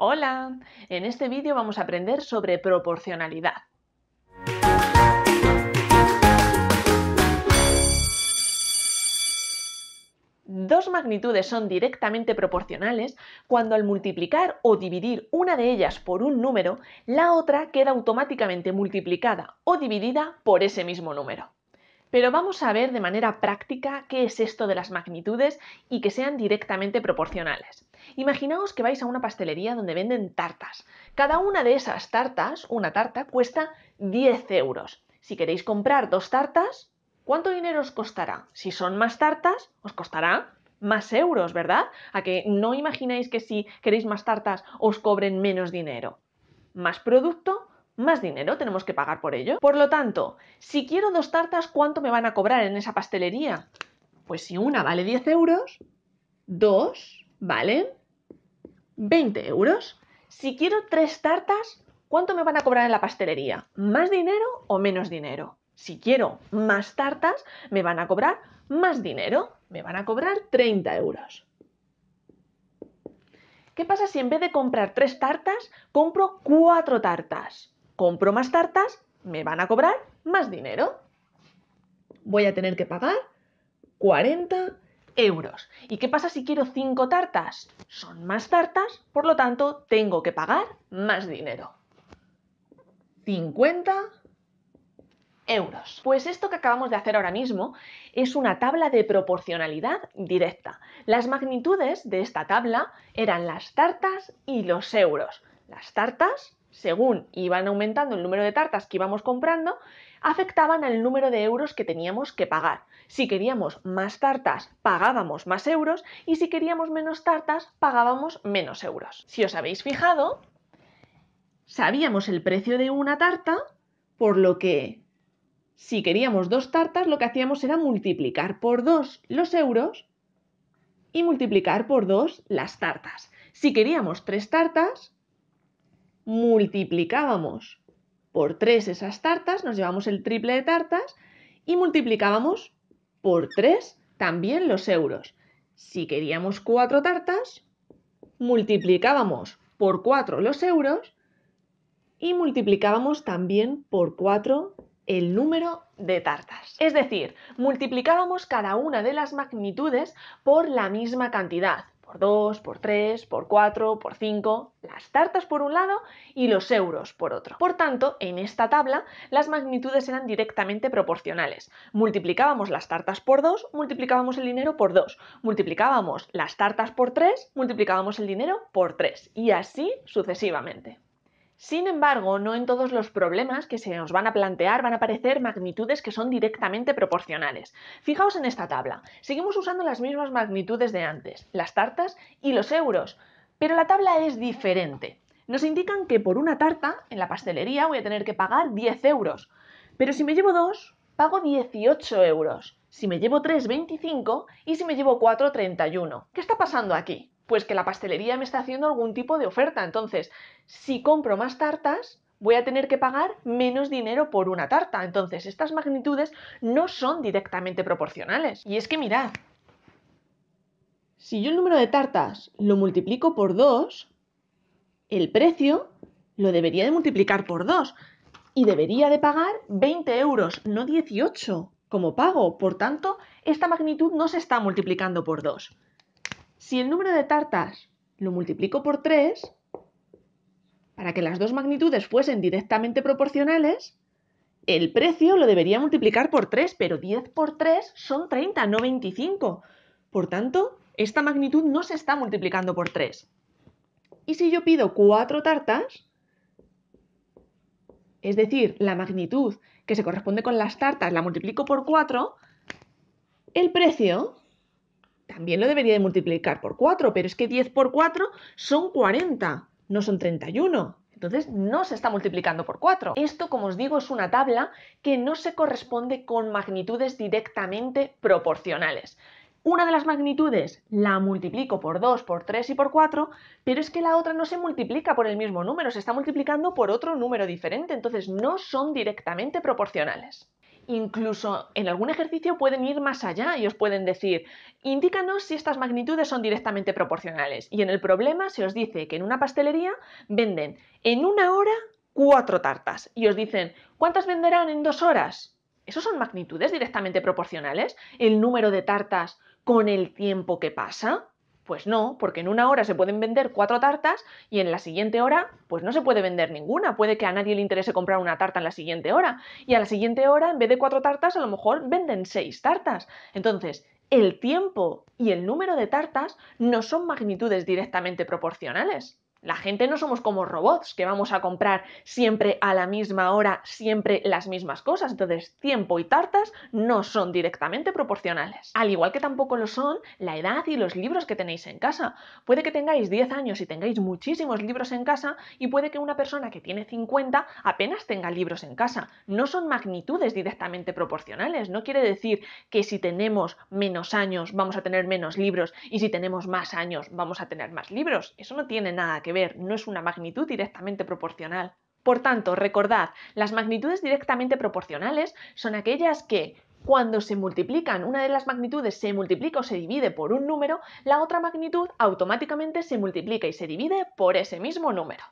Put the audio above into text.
Hola, en este vídeo vamos a aprender sobre proporcionalidad. Dos magnitudes son directamente proporcionales cuando al multiplicar o dividir una de ellas por un número, la otra queda automáticamente multiplicada o dividida por ese mismo número. Pero vamos a ver de manera práctica qué es esto de las magnitudes y que sean directamente proporcionales. Imaginaos que vais a una pastelería donde venden tartas. Cada una de esas tartas, una tarta, cuesta 10 euros. Si queréis comprar dos tartas, ¿cuánto dinero os costará? Si son más tartas, os costará más euros, ¿verdad? A que no imagináis que si queréis más tartas os cobren menos dinero. Más producto, más dinero tenemos que pagar por ello. Por lo tanto, si quiero dos tartas, ¿cuánto me van a cobrar en esa pastelería? Pues si una vale 10 euros, dos valen 20 euros. Si quiero tres tartas, ¿cuánto me van a cobrar en la pastelería? ¿Más dinero o menos dinero? Si quiero más tartas, me van a cobrar más dinero. Me van a cobrar 30 euros. ¿Qué pasa si en vez de comprar tres tartas, compro cuatro tartas? compro más tartas, me van a cobrar más dinero. Voy a tener que pagar 40 euros. ¿Y qué pasa si quiero 5 tartas? Son más tartas, por lo tanto, tengo que pagar más dinero. 50 euros. Pues esto que acabamos de hacer ahora mismo es una tabla de proporcionalidad directa. Las magnitudes de esta tabla eran las tartas y los euros. Las tartas según iban aumentando el número de tartas que íbamos comprando, afectaban al número de euros que teníamos que pagar. Si queríamos más tartas, pagábamos más euros y si queríamos menos tartas, pagábamos menos euros. Si os habéis fijado, sabíamos el precio de una tarta, por lo que si queríamos dos tartas, lo que hacíamos era multiplicar por dos los euros y multiplicar por dos las tartas. Si queríamos tres tartas, multiplicábamos por 3 esas tartas, nos llevamos el triple de tartas y multiplicábamos por tres también los euros. Si queríamos 4 tartas, multiplicábamos por 4 los euros y multiplicábamos también por 4 el número de tartas. Es decir, multiplicábamos cada una de las magnitudes por la misma cantidad, por 2, por 3, por 4, por 5, las tartas por un lado y los euros por otro. Por tanto, en esta tabla las magnitudes eran directamente proporcionales. Multiplicábamos las tartas por 2, multiplicábamos el dinero por 2, multiplicábamos las tartas por 3, multiplicábamos el dinero por 3 y así sucesivamente. Sin embargo, no en todos los problemas que se nos van a plantear van a aparecer magnitudes que son directamente proporcionales. Fijaos en esta tabla. Seguimos usando las mismas magnitudes de antes, las tartas y los euros, pero la tabla es diferente. Nos indican que por una tarta en la pastelería voy a tener que pagar 10 euros, pero si me llevo dos, pago 18 euros, si me llevo 3, 25 y si me llevo 4, 31. ¿Qué está pasando aquí? pues que la pastelería me está haciendo algún tipo de oferta. Entonces, si compro más tartas, voy a tener que pagar menos dinero por una tarta. Entonces, estas magnitudes no son directamente proporcionales. Y es que mirad, si yo el número de tartas lo multiplico por 2, el precio lo debería de multiplicar por 2 y debería de pagar 20 euros, no 18 como pago. Por tanto, esta magnitud no se está multiplicando por 2. Si el número de tartas lo multiplico por 3, para que las dos magnitudes fuesen directamente proporcionales, el precio lo debería multiplicar por 3, pero 10 por 3 son 30, no 25. Por tanto, esta magnitud no se está multiplicando por 3. Y si yo pido 4 tartas, es decir, la magnitud que se corresponde con las tartas la multiplico por 4, el precio también lo debería de multiplicar por 4, pero es que 10 por 4 son 40, no son 31. Entonces no se está multiplicando por 4. Esto, como os digo, es una tabla que no se corresponde con magnitudes directamente proporcionales. Una de las magnitudes la multiplico por 2, por 3 y por 4, pero es que la otra no se multiplica por el mismo número, se está multiplicando por otro número diferente, entonces no son directamente proporcionales incluso en algún ejercicio pueden ir más allá y os pueden decir, indícanos si estas magnitudes son directamente proporcionales. Y en el problema se os dice que en una pastelería venden en una hora cuatro tartas y os dicen, ¿cuántas venderán en dos horas? ¿Esos son magnitudes directamente proporcionales? ¿El número de tartas con el tiempo que pasa? Pues no, porque en una hora se pueden vender cuatro tartas y en la siguiente hora, pues no se puede vender ninguna. Puede que a nadie le interese comprar una tarta en la siguiente hora. Y a la siguiente hora, en vez de cuatro tartas, a lo mejor venden seis tartas. Entonces, el tiempo y el número de tartas no son magnitudes directamente proporcionales. La gente no somos como robots que vamos a comprar siempre a la misma hora, siempre las mismas cosas. Entonces, tiempo y tartas no son directamente proporcionales. Al igual que tampoco lo son la edad y los libros que tenéis en casa. Puede que tengáis 10 años y tengáis muchísimos libros en casa y puede que una persona que tiene 50 apenas tenga libros en casa. No son magnitudes directamente proporcionales. No quiere decir que si tenemos menos años vamos a tener menos libros y si tenemos más años vamos a tener más libros. Eso no tiene nada que ver, no es una magnitud directamente proporcional. Por tanto, recordad, las magnitudes directamente proporcionales son aquellas que cuando se multiplican, una de las magnitudes se multiplica o se divide por un número, la otra magnitud automáticamente se multiplica y se divide por ese mismo número.